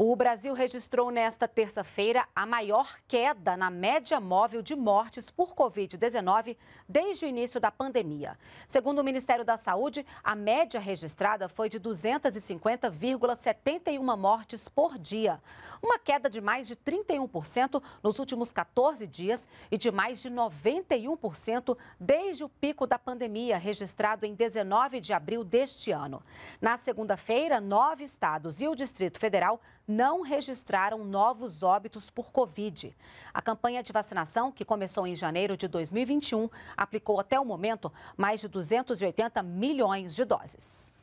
O Brasil registrou nesta terça-feira a maior queda na média móvel de mortes por Covid-19 desde o início da pandemia. Segundo o Ministério da Saúde, a média registrada foi de 250,71 mortes por dia, uma queda de mais de 31% nos últimos 14 dias e de mais de 91% desde o pico da pandemia, registrado em 19 de abril deste ano. Na segunda-feira, nove estados e o Distrito Federal não registraram novos óbitos por Covid. A campanha de vacinação, que começou em janeiro de 2021, aplicou até o momento mais de 280 milhões de doses.